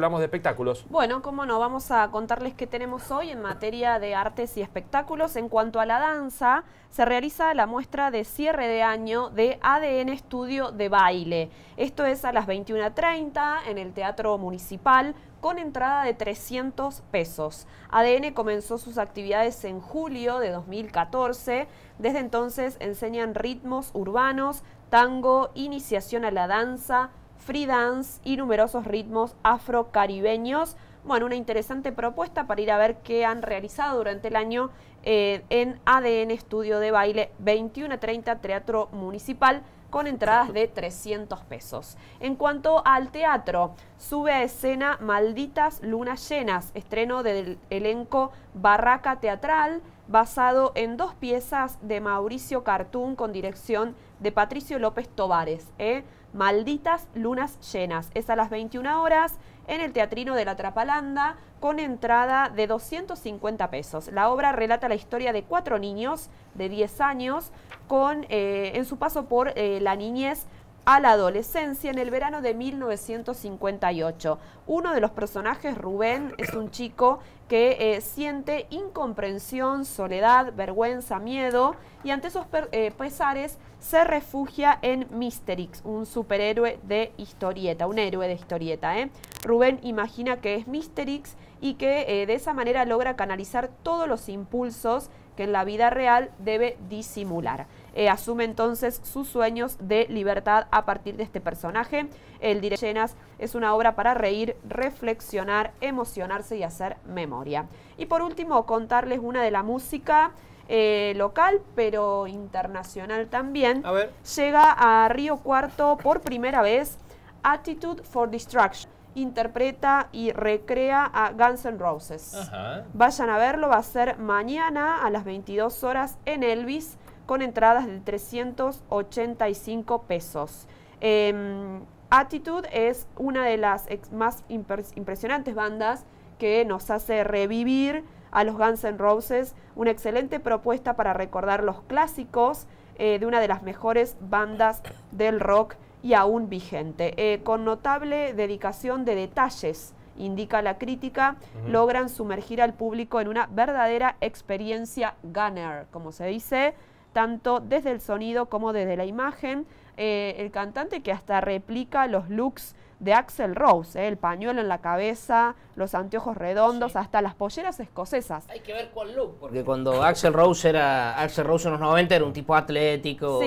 Hablamos de espectáculos. Bueno, cómo no, vamos a contarles qué tenemos hoy en materia de artes y espectáculos. En cuanto a la danza, se realiza la muestra de cierre de año de ADN Estudio de Baile. Esto es a las 21.30 en el Teatro Municipal con entrada de 300 pesos. ADN comenzó sus actividades en julio de 2014. Desde entonces enseñan ritmos urbanos, tango, iniciación a la danza, Freedance y numerosos ritmos afrocaribeños. Bueno, una interesante propuesta para ir a ver qué han realizado durante el año eh, en ADN Estudio de Baile 2130 Teatro Municipal con entradas de 300 pesos. En cuanto al teatro, sube a escena Malditas Lunas Llenas, estreno del elenco Barraca Teatral, basado en dos piezas de Mauricio Cartún con dirección de Patricio López Tovares. ¿eh? Malditas Lunas Llenas. Es a las 21 horas en el Teatrino de la Trapalanda con entrada de 250 pesos. La obra relata la historia de cuatro niños de 10 años con, eh, en su paso por eh, la niñez a la adolescencia en el verano de 1958. Uno de los personajes, Rubén, es un chico que eh, siente incomprensión, soledad, vergüenza, miedo y ante esos eh, pesares se refugia en Mysterix, un superhéroe de historieta, un héroe de historieta. ¿eh? Rubén imagina que es Mysterix y que eh, de esa manera logra canalizar todos los impulsos que en la vida real debe disimular. Eh, asume entonces sus sueños de libertad a partir de este personaje. El de Llenas es una obra para reír, reflexionar, emocionarse y hacer memoria. Y por último, contarles una de la música. Eh, local, pero internacional también. A ver. Llega a Río Cuarto por primera vez Attitude for Destruction. Interpreta y recrea a Guns N' Roses. Ajá. Vayan a verlo, va a ser mañana a las 22 horas en Elvis con entradas de 385 pesos. Em, Attitude es una de las más impresionantes bandas que nos hace revivir a los Guns N' Roses, una excelente propuesta para recordar los clásicos eh, de una de las mejores bandas del rock y aún vigente. Eh, con notable dedicación de detalles, indica la crítica, logran sumergir al público en una verdadera experiencia gunner, como se dice, tanto desde el sonido como desde la imagen. Eh, el cantante que hasta replica los looks de Axel Rose, eh, el pañuelo en la cabeza, los anteojos redondos, hasta las polleras escocesas. Hay que ver cuál look, porque cuando Axel Rose era Axel Rose en los 90 era un tipo atlético,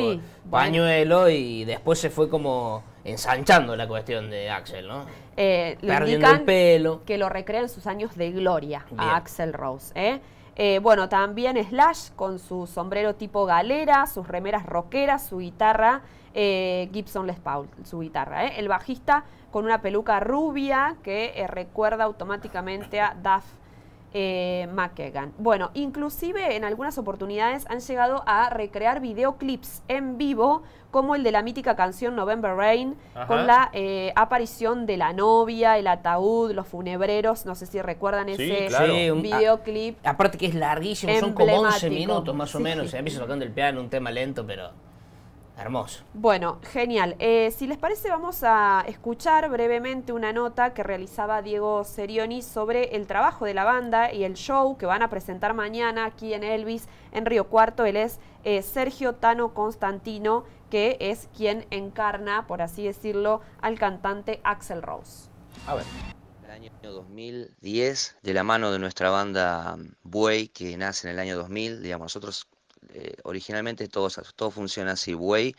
pañuelo y después se fue como ensanchando la cuestión de Axel, ¿no? Eh, Perdiendo el pelo. Que lo recrea en sus años de gloria a Axel Rose, eh, bueno, también Slash con su sombrero tipo galera, sus remeras roqueras su guitarra, eh, Gibson Les Paul, su guitarra. Eh. El bajista con una peluca rubia que recuerda automáticamente a Duff eh, Bueno, inclusive en algunas oportunidades han llegado a recrear videoclips en vivo, como el de la mítica canción November Rain, con la eh, aparición de la novia, el ataúd, los funebreros, no sé si recuerdan ese videoclip. aparte que es larguísimo, son como 11 minutos más o menos. menos, sí. empieza tocando el piano, un tema lento, pero... Hermoso. Bueno, genial. Eh, si les parece, vamos a escuchar brevemente una nota que realizaba Diego Serioni sobre el trabajo de la banda y el show que van a presentar mañana aquí en Elvis, en Río Cuarto. Él es eh, Sergio Tano Constantino, que es quien encarna, por así decirlo, al cantante Axel Rose. A ver. El año 2010, de la mano de nuestra banda mm, Buey, que nace en el año 2000, digamos, nosotros eh, originalmente todo, todo funciona así. Way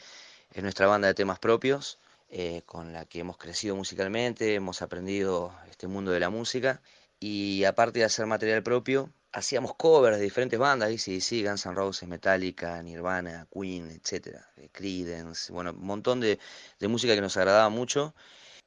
es nuestra banda de temas propios eh, con la que hemos crecido musicalmente, hemos aprendido este mundo de la música y aparte de hacer material propio, hacíamos covers de diferentes bandas, sí Guns N' Roses, Metallica, Nirvana, Queen, etcétera, eh, Creedence, bueno, un montón de, de música que nos agradaba mucho.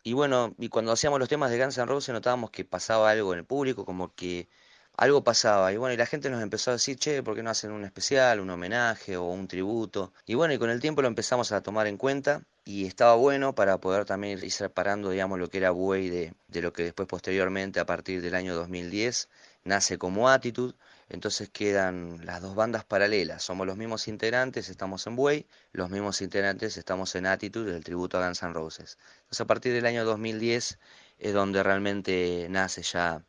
Y bueno, y cuando hacíamos los temas de Guns N' Roses notábamos que pasaba algo en el público, como que algo pasaba. Y bueno, y la gente nos empezó a decir, che, ¿por qué no hacen un especial, un homenaje o un tributo? Y bueno, y con el tiempo lo empezamos a tomar en cuenta y estaba bueno para poder también ir separando, digamos, lo que era Buey de, de lo que después posteriormente, a partir del año 2010, nace como Attitude. Entonces quedan las dos bandas paralelas. Somos los mismos integrantes, estamos en Buey, los mismos integrantes estamos en Attitude, el tributo a Guns N' Roses. Entonces a partir del año 2010 es donde realmente nace ya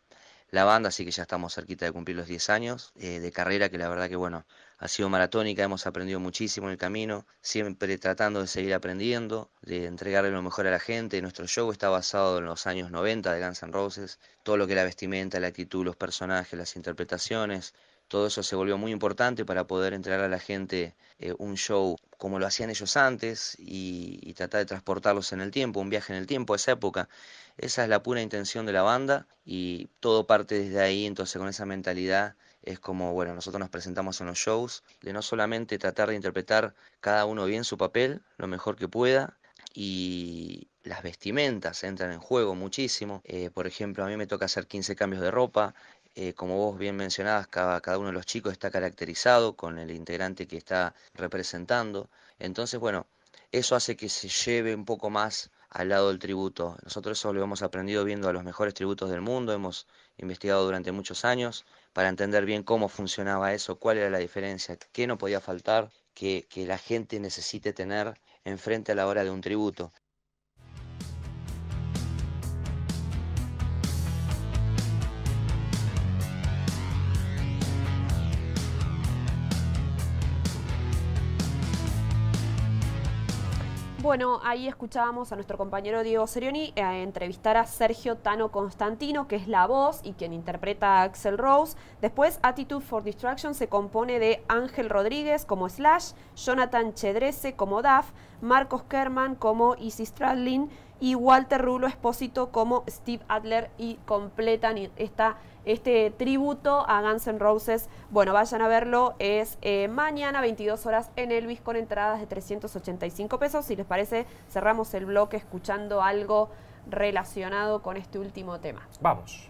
la banda, así que ya estamos cerquita de cumplir los 10 años eh, de carrera, que la verdad que bueno, ha sido maratónica, hemos aprendido muchísimo en el camino, siempre tratando de seguir aprendiendo, de entregarle lo mejor a la gente. Nuestro show está basado en los años 90 de Guns N' Roses, todo lo que es la vestimenta, la actitud, los personajes, las interpretaciones, todo eso se volvió muy importante para poder entregar a la gente eh, un show como lo hacían ellos antes y, tratar de transportarlos en el tiempo, un viaje en el tiempo a esa época. Esa es la pura intención de la banda y todo parte desde ahí, entonces con esa mentalidad es como, bueno, nosotros nos presentamos en los shows, de no solamente tratar de interpretar cada uno bien su papel, lo mejor que pueda, y las vestimentas entran en juego muchísimo. Eh, por ejemplo, a mí me toca hacer 15 cambios de ropa, eh, como vos bien mencionabas, cada, uno de los chicos está caracterizado con el integrante que está representando. Entonces, bueno, eso hace que se lleve un poco más al lado del tributo. Nosotros eso lo hemos aprendido viendo a los mejores tributos del mundo, hemos investigado durante muchos años para entender bien cómo funcionaba eso, cuál era la diferencia, qué no podía faltar, que, que la gente necesite tener enfrente a la hora de un tributo. Bueno, ahí escuchábamos a nuestro compañero Diego Serioni a eh, entrevistar a Sergio Tano Constantino, que es la voz y quien interpreta a Axel Rose. Después, Attitude for Distraction se compone de Ángel Rodríguez como Slash, Jonathan Chedrese como Duff, Marcos Kerman como Easy Stradlin, y Walter Rulo Espósito como Steve Adler y completan esta, este tributo a Guns N' Roses. Bueno, vayan a verlo, es eh, mañana 22 horas en Elvis con entradas de 385 pesos. Si les parece, cerramos el bloque escuchando algo relacionado con este último tema. Vamos.